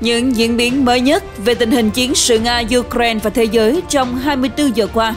Những diễn biến mới nhất về tình hình chiến sự Nga-Ukraine và thế giới trong 24 giờ qua.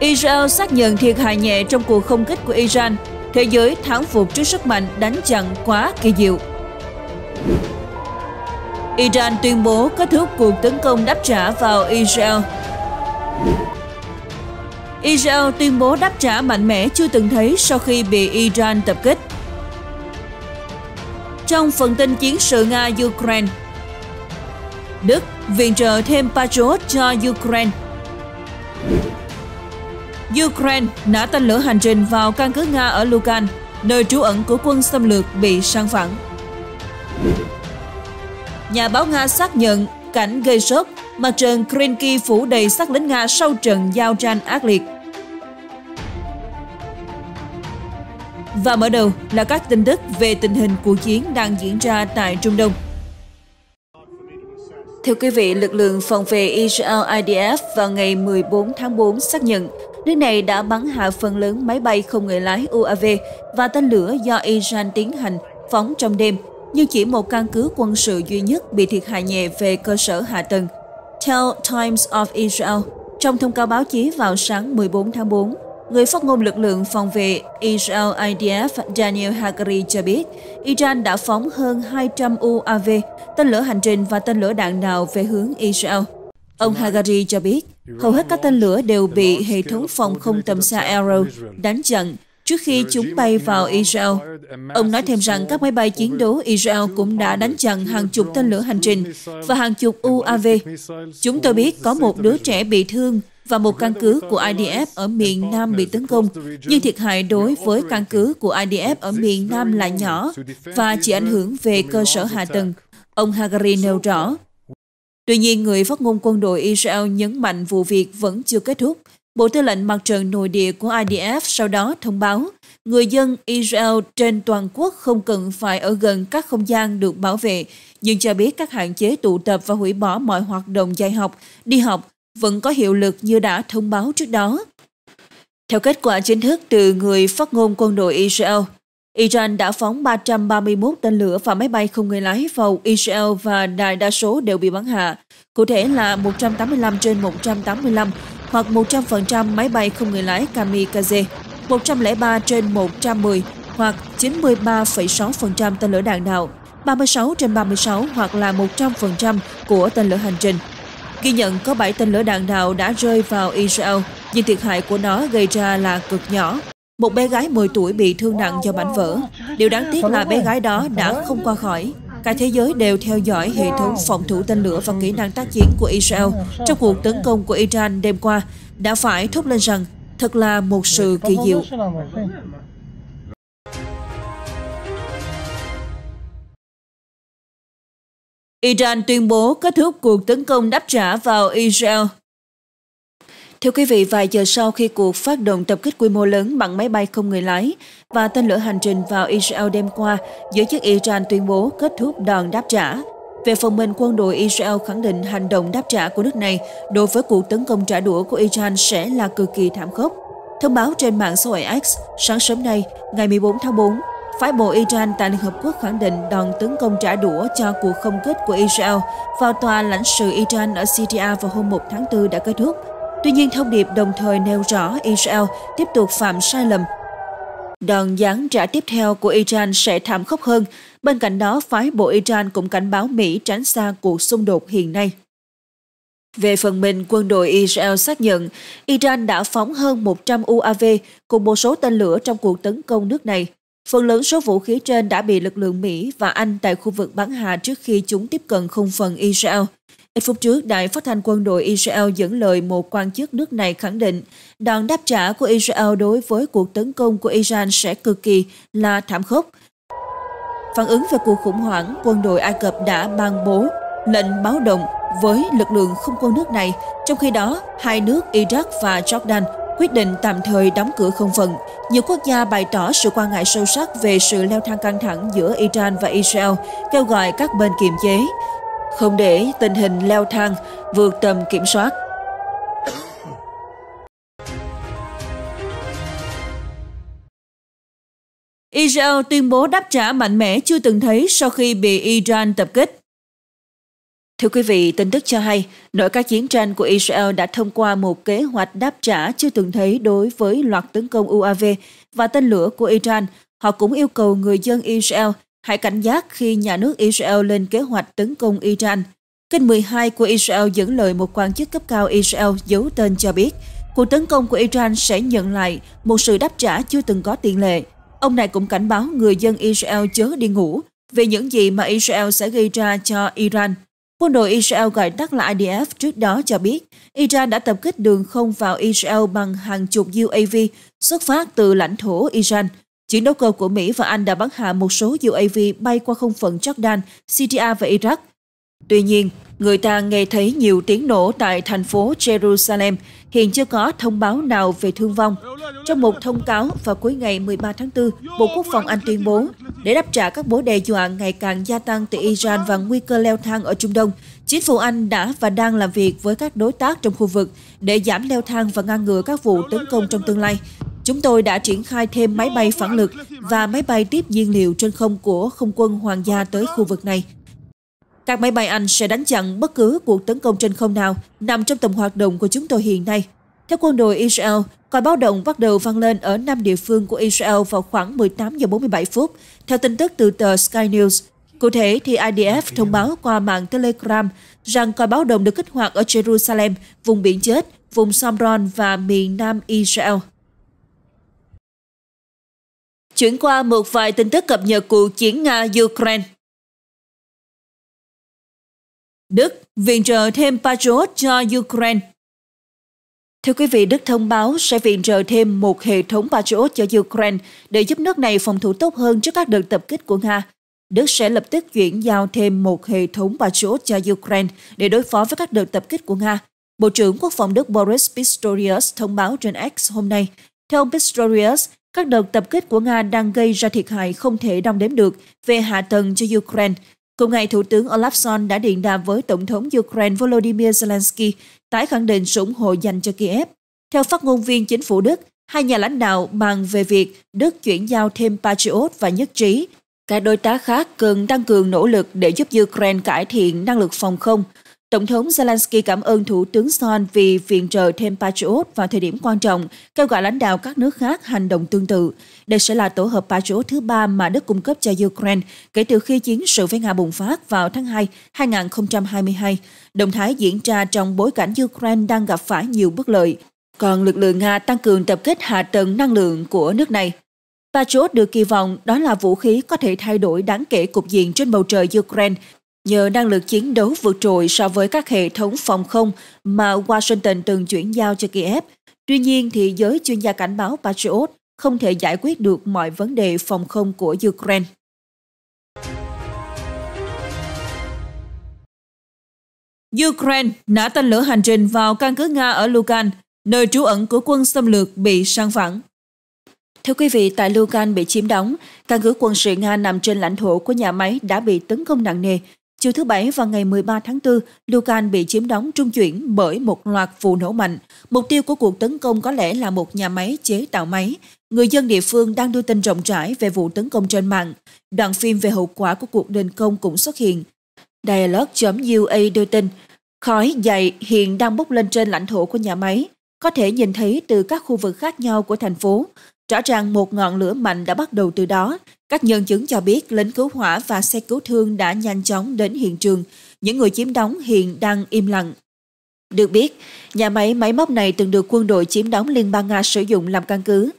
Israel xác nhận thiệt hại nhẹ trong cuộc không kích của Iran. Thế giới thắng phục trước sức mạnh đánh chặn quá kỳ diệu. Iran tuyên bố kết thúc cuộc tấn công đáp trả vào Israel. Israel tuyên bố đáp trả mạnh mẽ chưa từng thấy sau khi bị Iran tập kích. Trong phần tin chiến sự Nga-Ukraine Đức viện trợ thêm Patriot cho Ukraine Ukraine nã tên lửa hành trình vào căn cứ Nga ở Lugan, nơi trú ẩn của quân xâm lược bị sang phẳng. Nhà báo Nga xác nhận cảnh gây sốc mặt trận Krenki phủ đầy sắc lính Nga sau trận giao tranh ác liệt. Và mở đầu là các tin tức về tình hình cuộc chiến đang diễn ra tại Trung Đông. Theo quý vị, lực lượng phòng vệ Israel IDF vào ngày 14 tháng 4 xác nhận nước này đã bắn hạ phần lớn máy bay không người lái UAV và tên lửa do Iran tiến hành phóng trong đêm, nhưng chỉ một căn cứ quân sự duy nhất bị thiệt hại nhẹ về cơ sở hạ tầng. Theo Times of Israel, trong thông cáo báo chí vào sáng 14 tháng 4, Người phát ngôn lực lượng phòng vệ Israel IDF Daniel Hagari cho biết, Iran đã phóng hơn 200 UAV, tên lửa hành trình và tên lửa đạn đạo về hướng Israel. Ông Hagari cho biết, hầu hết các tên lửa đều bị hệ thống phòng không tầm xa Arrow đánh chặn trước khi chúng bay vào Israel. Ông nói thêm rằng các máy bay chiến đấu Israel cũng đã đánh chặn hàng chục tên lửa hành trình và hàng chục UAV. Chúng tôi biết có một đứa trẻ bị thương và một căn cứ của IDF ở miền Nam bị tấn công, nhưng thiệt hại đối với căn cứ của IDF ở miền Nam là nhỏ và chỉ ảnh hưởng về cơ sở hạ tầng, ông Hagari nêu rõ. Tuy nhiên, người phát ngôn quân đội Israel nhấn mạnh vụ việc vẫn chưa kết thúc. Bộ Tư lệnh Mặt trận Nội địa của IDF sau đó thông báo người dân Israel trên toàn quốc không cần phải ở gần các không gian được bảo vệ, nhưng cho biết các hạn chế tụ tập và hủy bỏ mọi hoạt động dạy học, đi học vẫn có hiệu lực như đã thông báo trước đó. Theo kết quả chính thức từ người phát ngôn quân đội Israel, Iran đã phóng 331 tên lửa và máy bay không người lái vào Israel và đại đa số đều bị bắn hạ, cụ thể là 185 trên 185 hoặc 100% máy bay không người lái kamikaze, 103 trên 110 hoặc 93,6% tên lửa đạn đạo, 36 trên 36 hoặc là 100% của tên lửa hành trình. Ghi nhận có 7 tên lửa đạn đạo đã rơi vào Israel, nhưng thiệt hại của nó gây ra là cực nhỏ. Một bé gái 10 tuổi bị thương nặng do mảnh vỡ. Điều đáng tiếc là bé gái đó đã không qua khỏi. Cả thế giới đều theo dõi hệ thống phòng thủ tên lửa và kỹ năng tác chiến của Israel trong cuộc tấn công của Iran đêm qua đã phải thốt lên rằng thật là một sự kỳ diệu. Iran tuyên bố kết thúc cuộc tấn công đáp trả vào Israel. Thưa quý vị, vài giờ sau khi cuộc phát động tập kích quy mô lớn bằng máy bay không người lái và tên lửa hành trình vào Israel đêm qua, giới chức Iran tuyên bố kết thúc đòn đáp trả. Về phần mình, quân đội Israel khẳng định hành động đáp trả của nước này đối với cuộc tấn công trả đũa của Iran sẽ là cực kỳ thảm khốc. Thông báo trên mạng xã hội X sáng sớm nay, ngày 14 tháng 4, Phái bộ Iran tại Liên Hợp Quốc khẳng định đòn tấn công trả đũa cho cuộc không kích của Israel vào tòa lãnh sự Iran ở Syria vào hôm 1 tháng 4 đã kết thúc. Tuy nhiên, thông điệp đồng thời nêu rõ Israel tiếp tục phạm sai lầm. Đòn giáng trả tiếp theo của Iran sẽ thảm khốc hơn. Bên cạnh đó, phái bộ Iran cũng cảnh báo Mỹ tránh xa cuộc xung đột hiện nay. Về phần mình, quân đội Israel xác nhận Iran đã phóng hơn 100 UAV cùng một số tên lửa trong cuộc tấn công nước này. Phần lớn số vũ khí trên đã bị lực lượng Mỹ và Anh tại khu vực bắn hạ trước khi chúng tiếp cận không phần Israel. Ít phút trước, đại phát thanh quân đội Israel dẫn lời một quan chức nước này khẳng định đòn đáp trả của Israel đối với cuộc tấn công của Iran sẽ cực kỳ là thảm khốc. Phản ứng về cuộc khủng hoảng, quân đội Ai Cập đã ban bố lệnh báo động với lực lượng không quân nước này, trong khi đó hai nước Iraq và Jordan quyết định tạm thời đóng cửa không phận, nhiều quốc gia bày tỏ sự quan ngại sâu sắc về sự leo thang căng thẳng giữa Iran và Israel, kêu gọi các bên kiềm chế, không để tình hình leo thang vượt tầm kiểm soát. Israel tuyên bố đáp trả mạnh mẽ chưa từng thấy sau khi bị Iran tập kích. Thưa quý vị, tin tức cho hay, nội các chiến tranh của Israel đã thông qua một kế hoạch đáp trả chưa từng thấy đối với loạt tấn công UAV và tên lửa của Iran. Họ cũng yêu cầu người dân Israel hãy cảnh giác khi nhà nước Israel lên kế hoạch tấn công Iran. Kênh 12 của Israel dẫn lời một quan chức cấp cao Israel giấu tên cho biết, cuộc tấn công của Iran sẽ nhận lại một sự đáp trả chưa từng có tiền lệ. Ông này cũng cảnh báo người dân Israel chớ đi ngủ về những gì mà Israel sẽ gây ra cho Iran Quân đội Israel gọi tắt là IDF trước đó cho biết, Iran đã tập kích đường không vào Israel bằng hàng chục UAV xuất phát từ lãnh thổ Iran. Chiến đấu cơ của Mỹ và Anh đã bắn hạ một số UAV bay qua không phận Jordan, Syria và Iraq Tuy nhiên, người ta nghe thấy nhiều tiếng nổ tại thành phố Jerusalem, hiện chưa có thông báo nào về thương vong. Trong một thông cáo vào cuối ngày 13 tháng 4, Bộ Quốc phòng Anh tuyên bố, để đáp trả các mối đe dọa ngày càng gia tăng từ Iran và nguy cơ leo thang ở Trung Đông, chính phủ Anh đã và đang làm việc với các đối tác trong khu vực để giảm leo thang và ngăn ngừa các vụ tấn công trong tương lai. Chúng tôi đã triển khai thêm máy bay phản lực và máy bay tiếp nhiên liệu trên không của không quân Hoàng gia tới khu vực này. Các máy bay Anh sẽ đánh chặn bất cứ cuộc tấn công trên không nào nằm trong tầm hoạt động của chúng tôi hiện nay. Theo quân đội Israel, còi báo động bắt đầu vang lên ở năm địa phương của Israel vào khoảng 18 giờ 47 phút, theo tin tức từ tờ Sky News. Cụ thể thì IDF thông báo qua mạng Telegram rằng còi báo động được kích hoạt ở Jerusalem, vùng biển chết, vùng Samron và miền nam Israel. Chuyển qua một vài tin tức cập nhật cuộc chiến Nga-Ukraine. Đức viện trợ thêm Patriot cho Ukraine Thưa quý vị, Đức thông báo sẽ viện trợ thêm một hệ thống Patriot cho Ukraine để giúp nước này phòng thủ tốt hơn trước các đợt tập kích của Nga. Đức sẽ lập tức chuyển giao thêm một hệ thống Patriot cho Ukraine để đối phó với các đợt tập kích của Nga. Bộ trưởng Quốc phòng Đức Boris Pistorius thông báo trên X hôm nay. Theo Pistorius, các đợt tập kích của Nga đang gây ra thiệt hại không thể đong đếm được về hạ tầng cho Ukraine, Cùng ngày, Thủ tướng Olaf Scholz đã điện đàm với Tổng thống Ukraine Volodymyr Zelensky, tái khẳng định sự ủng hộ dành cho Kiev. Theo phát ngôn viên chính phủ Đức, hai nhà lãnh đạo bàn về việc Đức chuyển giao thêm Patriot và nhất trí. Các đối tác khác cần tăng cường nỗ lực để giúp Ukraine cải thiện năng lực phòng không, Tổng thống Zelensky cảm ơn Thủ tướng Son vì viện trợ thêm Patriot vào thời điểm quan trọng, kêu gọi lãnh đạo các nước khác hành động tương tự. Đây sẽ là tổ hợp Patriot thứ ba mà Đức cung cấp cho Ukraine kể từ khi chiến sự với Nga bùng phát vào tháng 2, 2022. Động thái diễn ra trong bối cảnh Ukraine đang gặp phải nhiều bất lợi. Còn lực lượng Nga tăng cường tập kết hạ tầng năng lượng của nước này. Patriot được kỳ vọng đó là vũ khí có thể thay đổi đáng kể cục diện trên bầu trời Ukraine Nhờ năng lực chiến đấu vượt trội so với các hệ thống phòng không mà Washington từng chuyển giao cho Kiev, tuy nhiên thì giới chuyên gia cảnh báo Patriot không thể giải quyết được mọi vấn đề phòng không của Ukraine. Ukraine nã tên lửa hành trình vào căn cứ Nga ở Lugan, nơi trú ẩn của quân xâm lược bị sang phẳng. Thưa quý vị, tại Lugan bị chiếm đóng, căn cứ quân sự Nga nằm trên lãnh thổ của nhà máy đã bị tấn công nặng nề, Chiều thứ Bảy và ngày 13 tháng 4, Lugan bị chiếm đóng trung chuyển bởi một loạt vụ nổ mạnh. Mục tiêu của cuộc tấn công có lẽ là một nhà máy chế tạo máy. Người dân địa phương đang đưa tin rộng rãi về vụ tấn công trên mạng. Đoạn phim về hậu quả của cuộc đình công cũng xuất hiện. Dialog.ua đưa tin, khói dày hiện đang bốc lên trên lãnh thổ của nhà máy, có thể nhìn thấy từ các khu vực khác nhau của thành phố. Rõ ràng một ngọn lửa mạnh đã bắt đầu từ đó. Các nhân chứng cho biết lính cứu hỏa và xe cứu thương đã nhanh chóng đến hiện trường. Những người chiếm đóng hiện đang im lặng. Được biết, nhà máy máy móc này từng được quân đội chiếm đóng Liên bang Nga sử dụng làm căn cứ.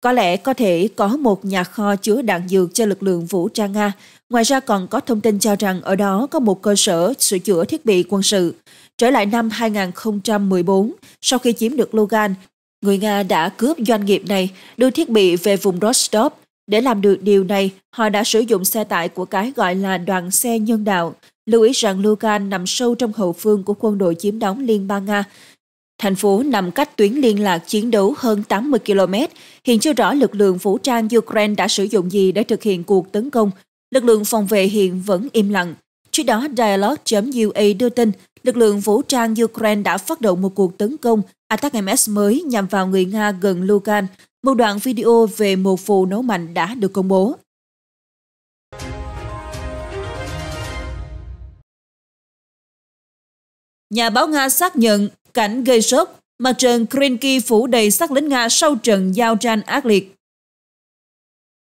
Có lẽ có thể có một nhà kho chứa đạn dược cho lực lượng vũ trang Nga. Ngoài ra còn có thông tin cho rằng ở đó có một cơ sở sửa chữa thiết bị quân sự. Trở lại năm 2014, sau khi chiếm được Logan. Người Nga đã cướp doanh nghiệp này, đưa thiết bị về vùng Rostov. Để làm được điều này, họ đã sử dụng xe tải của cái gọi là đoàn xe nhân đạo. Lưu ý rằng Lugan nằm sâu trong hậu phương của quân đội chiếm đóng Liên bang Nga. Thành phố nằm cách tuyến liên lạc chiến đấu hơn 80 km. Hiện chưa rõ lực lượng vũ trang Ukraine đã sử dụng gì để thực hiện cuộc tấn công. Lực lượng phòng vệ hiện vẫn im lặng. Trước đó, Dialog.ua đưa tin lực lượng vũ trang Ukraine đã phát động một cuộc tấn công attack MS mới nhằm vào người Nga gần Lugan. Một đoạn video về một vụ nổ mạnh đã được công bố. Nhà báo Nga xác nhận cảnh gây sốc, mặt trận Krinky phủ đầy sắc lính Nga sau trận giao tranh ác liệt.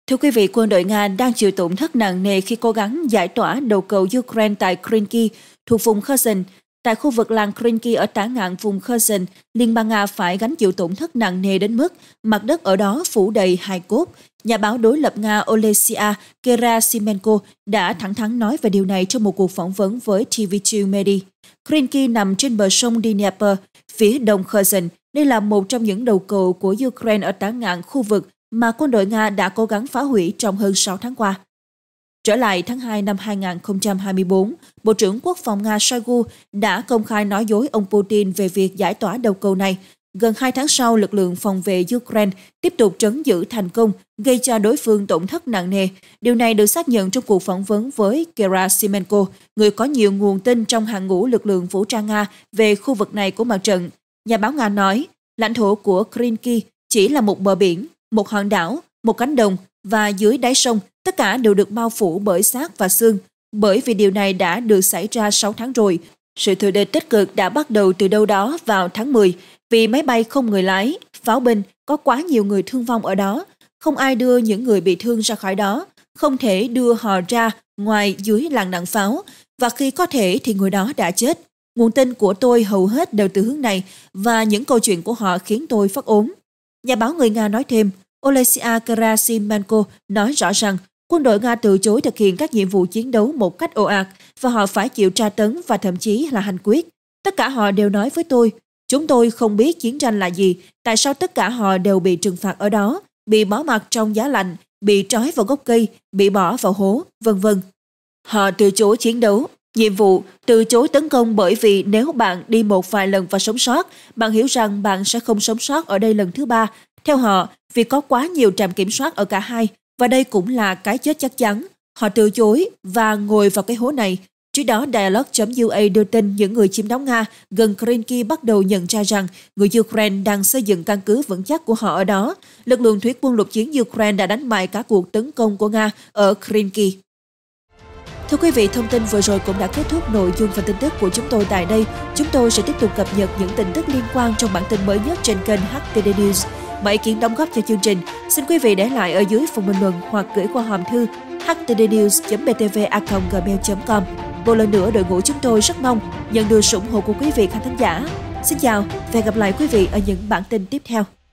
Thưa quý vị, quân đội Nga đang chịu tổn thất nặng nề khi cố gắng giải tỏa đầu cầu Ukraine tại Krinky thuộc vùng Kherson Tại khu vực làng Krinki ở tả ngạn vùng Kherson, Liên bang Nga phải gánh chịu tổn thất nặng nề đến mức mặt đất ở đó phủ đầy hài cốt. Nhà báo đối lập Nga Olesia Gerasimenko đã thẳng thắn nói về điều này trong một cuộc phỏng vấn với TV2 Medi. Krinki nằm trên bờ sông Dnieper, phía đông Kherson. Đây là một trong những đầu cầu của Ukraine ở tả ngạn khu vực mà quân đội Nga đã cố gắng phá hủy trong hơn 6 tháng qua. Trở lại tháng 2 năm 2024, Bộ trưởng Quốc phòng Nga Shoigu đã công khai nói dối ông Putin về việc giải tỏa đầu cầu này. Gần hai tháng sau, lực lượng phòng vệ Ukraine tiếp tục trấn giữ thành công, gây cho đối phương tổn thất nặng nề. Điều này được xác nhận trong cuộc phỏng vấn với Gerasimenko, người có nhiều nguồn tin trong hàng ngũ lực lượng vũ trang Nga về khu vực này của mặt trận. Nhà báo Nga nói, lãnh thổ của Krinki chỉ là một bờ biển, một hòn đảo, một cánh đồng và dưới đáy sông Tất cả đều được bao phủ bởi xác và xương, bởi vì điều này đã được xảy ra 6 tháng rồi. Sự thừa địch tích cực đã bắt đầu từ đâu đó vào tháng 10, vì máy bay không người lái, pháo binh, có quá nhiều người thương vong ở đó. Không ai đưa những người bị thương ra khỏi đó, không thể đưa họ ra ngoài dưới làn đạn pháo, và khi có thể thì người đó đã chết. Nguồn tin của tôi hầu hết đều từ hướng này và những câu chuyện của họ khiến tôi phát ốm. Nhà báo người Nga nói thêm, Olesya Kerasimenko nói rõ rằng Quân đội Nga từ chối thực hiện các nhiệm vụ chiến đấu một cách ồ ạt và họ phải chịu tra tấn và thậm chí là hành quyết. Tất cả họ đều nói với tôi, chúng tôi không biết chiến tranh là gì, tại sao tất cả họ đều bị trừng phạt ở đó, bị bỏ mặt trong giá lạnh, bị trói vào gốc cây, bị bỏ vào hố, vân vân. Họ từ chối chiến đấu, nhiệm vụ, từ chối tấn công bởi vì nếu bạn đi một vài lần và sống sót, bạn hiểu rằng bạn sẽ không sống sót ở đây lần thứ ba. Theo họ, vì có quá nhiều trạm kiểm soát ở cả hai, và đây cũng là cái chết chắc chắn. Họ từ chối và ngồi vào cái hố này. Trước đó, Dialog.ua đưa tin những người chiếm đóng Nga gần Krenki bắt đầu nhận ra rằng người Ukraine đang xây dựng căn cứ vững chắc của họ ở đó. Lực lượng thuyết quân lục chiến Ukraine đã đánh bại cả cuộc tấn công của Nga ở Krenki. Thưa quý vị, thông tin vừa rồi cũng đã kết thúc nội dung và tin tức của chúng tôi tại đây. Chúng tôi sẽ tiếp tục cập nhật những tin tức liên quan trong bản tin mới nhất trên kênh HTD News. Mọi ý kiến đóng góp cho chương trình xin quý vị để lại ở dưới phần bình luận hoặc gửi qua hòm thư htdnews.btva.gmail.com Một lần nữa đội ngũ chúng tôi rất mong nhận được sự ủng hộ của quý vị khán thính giả. Xin chào và hẹn gặp lại quý vị ở những bản tin tiếp theo.